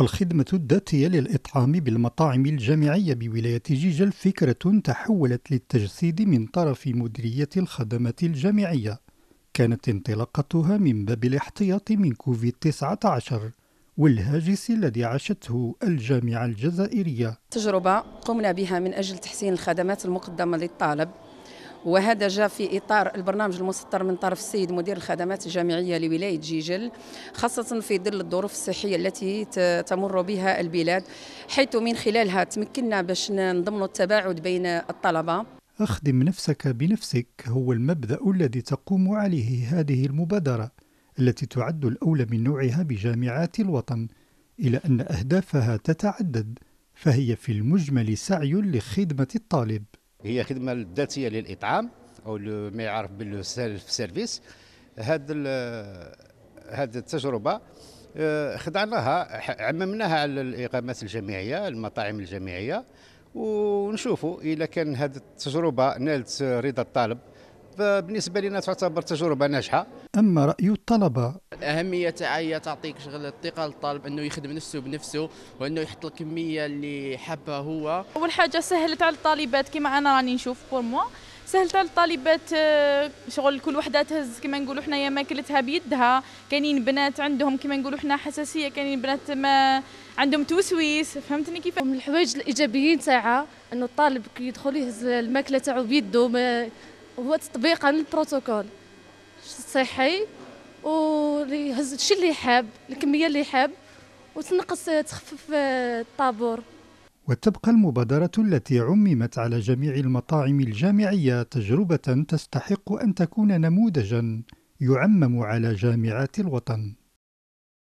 الخدمة الذاتية للإطعام بالمطاعم الجامعية بولاية جيجل فكرة تحولت للتجسيد من طرف مديرية الخدمات الجامعية كانت انطلاقتها من باب الاحتياط من كوفيد-19 والهاجس الذي عاشته الجامعة الجزائرية تجربة قمنا بها من أجل تحسين الخدمات المقدمة للطالب وهذا جاء في إطار البرنامج المسطر من طرف السيد مدير الخدمات الجامعية لولاية جيجل خاصة في ظل الظروف الصحية التي تمر بها البلاد حيث من خلالها تمكنا باش نضمنوا التباعد بين الطلبة أخدم نفسك بنفسك هو المبدأ الذي تقوم عليه هذه المبادرة التي تعد الأولى من نوعها بجامعات الوطن إلى أن أهدافها تتعدد فهي في المجمل سعي لخدمة الطالب هي خدمه ذاتيه للاطعام او ما يعرف بالسيلف سيرفيس هاد هاد التجربه آه، خضعناها عممناها على الاقامات الجامعية المطاعم الجامعية ونشوفوا اذا كان هذه التجربه نالت رضا الطالب فبالنسبة لنا تعتبر تجربه ناجحه اما راي الطلبه الاهميه تاعها هي تعطيك شغل الثقه للطالب انه يخدم نفسه بنفسه وانه يحط الكميه اللي حابها هو اول حاجه سهلت على الطالبات كما انا راني نشوف بور موا سهلت على الطالبات آه، شغل كل وحده تهز كما نقولوا حنايا ماكلتها بيدها كاينين بنات عندهم كما نقولوا حنا حساسيه كاينين بنات ما عندهم توسويس فهمتني كيف من الحوايج الايجابيين تاعها انه الطالب كي يدخل يهز الماكله تاعو بيده هو تطبيقا للبروتوكول صحي واللي يهز الشيء اللي حاب الكميه اللي حاب وتنقص تخفف آه، الطابور وتبقى المبادرة التي عممت على جميع المطاعم الجامعية تجربة تستحق أن تكون نموذجا يعمم على جامعات الوطن